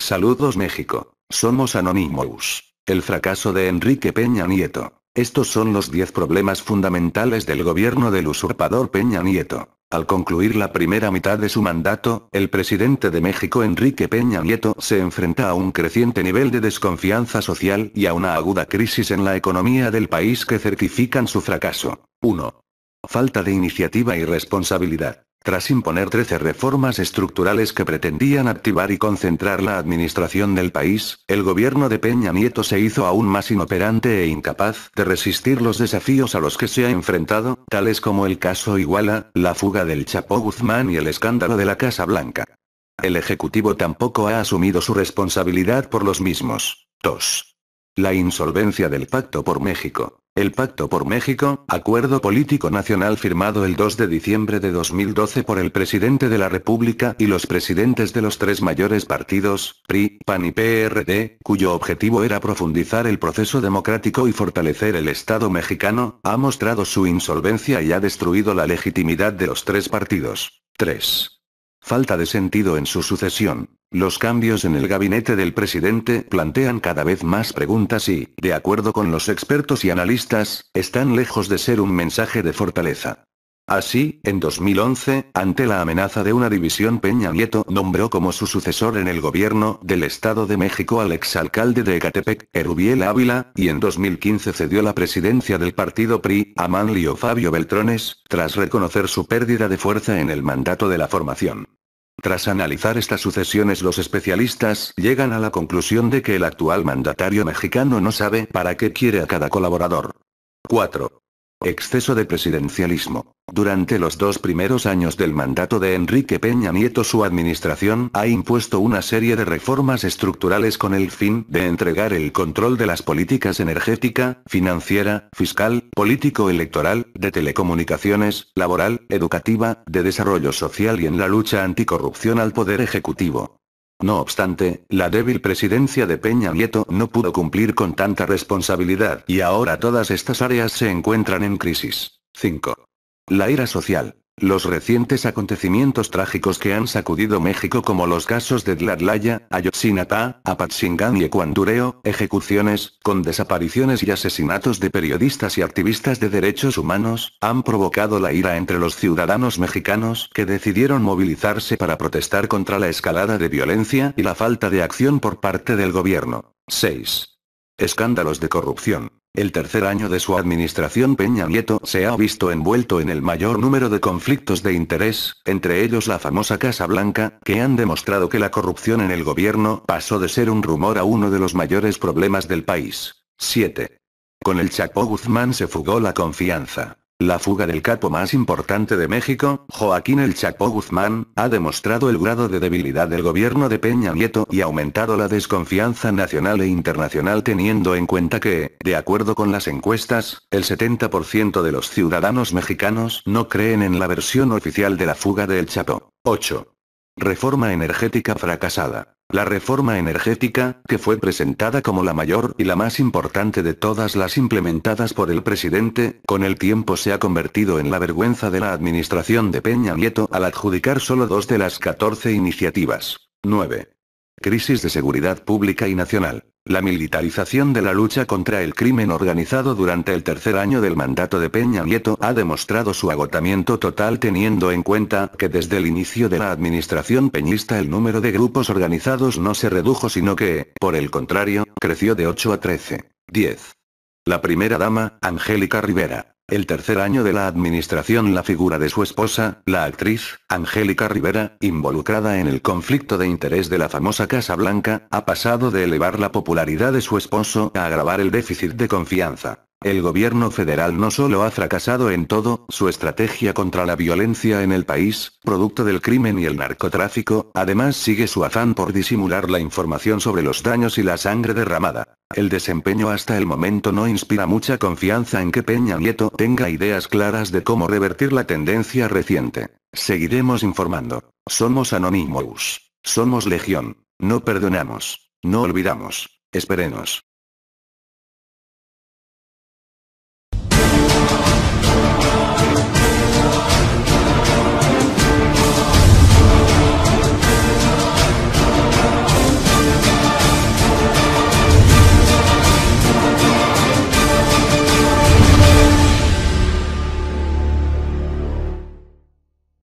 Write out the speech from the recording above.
Saludos México. Somos Anonymous. El fracaso de Enrique Peña Nieto. Estos son los 10 problemas fundamentales del gobierno del usurpador Peña Nieto. Al concluir la primera mitad de su mandato, el presidente de México Enrique Peña Nieto se enfrenta a un creciente nivel de desconfianza social y a una aguda crisis en la economía del país que certifican su fracaso. 1. Falta de iniciativa y responsabilidad. Tras imponer 13 reformas estructurales que pretendían activar y concentrar la administración del país, el gobierno de Peña Nieto se hizo aún más inoperante e incapaz de resistir los desafíos a los que se ha enfrentado, tales como el caso Iguala, la fuga del Chapo Guzmán y el escándalo de la Casa Blanca. El Ejecutivo tampoco ha asumido su responsabilidad por los mismos. 2. La insolvencia del Pacto por México. El Pacto por México, acuerdo político nacional firmado el 2 de diciembre de 2012 por el presidente de la República y los presidentes de los tres mayores partidos, PRI, PAN y PRD, cuyo objetivo era profundizar el proceso democrático y fortalecer el Estado mexicano, ha mostrado su insolvencia y ha destruido la legitimidad de los tres partidos. 3. Falta de sentido en su sucesión. Los cambios en el gabinete del presidente plantean cada vez más preguntas y, de acuerdo con los expertos y analistas, están lejos de ser un mensaje de fortaleza. Así, en 2011, ante la amenaza de una división Peña Nieto nombró como su sucesor en el gobierno del Estado de México al exalcalde de Ecatepec, Erubiel Ávila, y en 2015 cedió la presidencia del partido PRI a Manlio Fabio Beltrones, tras reconocer su pérdida de fuerza en el mandato de la formación. Tras analizar estas sucesiones los especialistas llegan a la conclusión de que el actual mandatario mexicano no sabe para qué quiere a cada colaborador. 4. Exceso de presidencialismo. Durante los dos primeros años del mandato de Enrique Peña Nieto su administración ha impuesto una serie de reformas estructurales con el fin de entregar el control de las políticas energética, financiera, fiscal, político-electoral, de telecomunicaciones, laboral, educativa, de desarrollo social y en la lucha anticorrupción al Poder Ejecutivo. No obstante, la débil presidencia de Peña Nieto no pudo cumplir con tanta responsabilidad y ahora todas estas áreas se encuentran en crisis. 5. La ira social. Los recientes acontecimientos trágicos que han sacudido México como los casos de Tlatlaya, Ayotzinapa, Apatzingán y Ecuandureo, ejecuciones, con desapariciones y asesinatos de periodistas y activistas de derechos humanos, han provocado la ira entre los ciudadanos mexicanos que decidieron movilizarse para protestar contra la escalada de violencia y la falta de acción por parte del gobierno. 6. Escándalos de corrupción. El tercer año de su administración Peña Nieto se ha visto envuelto en el mayor número de conflictos de interés, entre ellos la famosa Casa Blanca, que han demostrado que la corrupción en el gobierno pasó de ser un rumor a uno de los mayores problemas del país. 7. Con el Chapo Guzmán se fugó la confianza. La fuga del capo más importante de México, Joaquín El Chapo Guzmán, ha demostrado el grado de debilidad del gobierno de Peña Nieto y aumentado la desconfianza nacional e internacional teniendo en cuenta que, de acuerdo con las encuestas, el 70% de los ciudadanos mexicanos no creen en la versión oficial de la fuga del Chapo. 8. Reforma energética fracasada. La reforma energética, que fue presentada como la mayor y la más importante de todas las implementadas por el presidente, con el tiempo se ha convertido en la vergüenza de la administración de Peña Nieto al adjudicar solo dos de las 14 iniciativas. 9. Crisis de seguridad pública y nacional. La militarización de la lucha contra el crimen organizado durante el tercer año del mandato de Peña Nieto ha demostrado su agotamiento total teniendo en cuenta que desde el inicio de la administración peñista el número de grupos organizados no se redujo sino que, por el contrario, creció de 8 a 13. 10. La primera dama, Angélica Rivera, el tercer año de la administración la figura de su esposa, la actriz, Angélica Rivera, involucrada en el conflicto de interés de la famosa Casa Blanca, ha pasado de elevar la popularidad de su esposo a agravar el déficit de confianza. El gobierno federal no solo ha fracasado en todo, su estrategia contra la violencia en el país, producto del crimen y el narcotráfico, además sigue su afán por disimular la información sobre los daños y la sangre derramada. El desempeño hasta el momento no inspira mucha confianza en que Peña Nieto tenga ideas claras de cómo revertir la tendencia reciente. Seguiremos informando. Somos Anonymous. Somos Legión. No perdonamos. No olvidamos. Esperenos.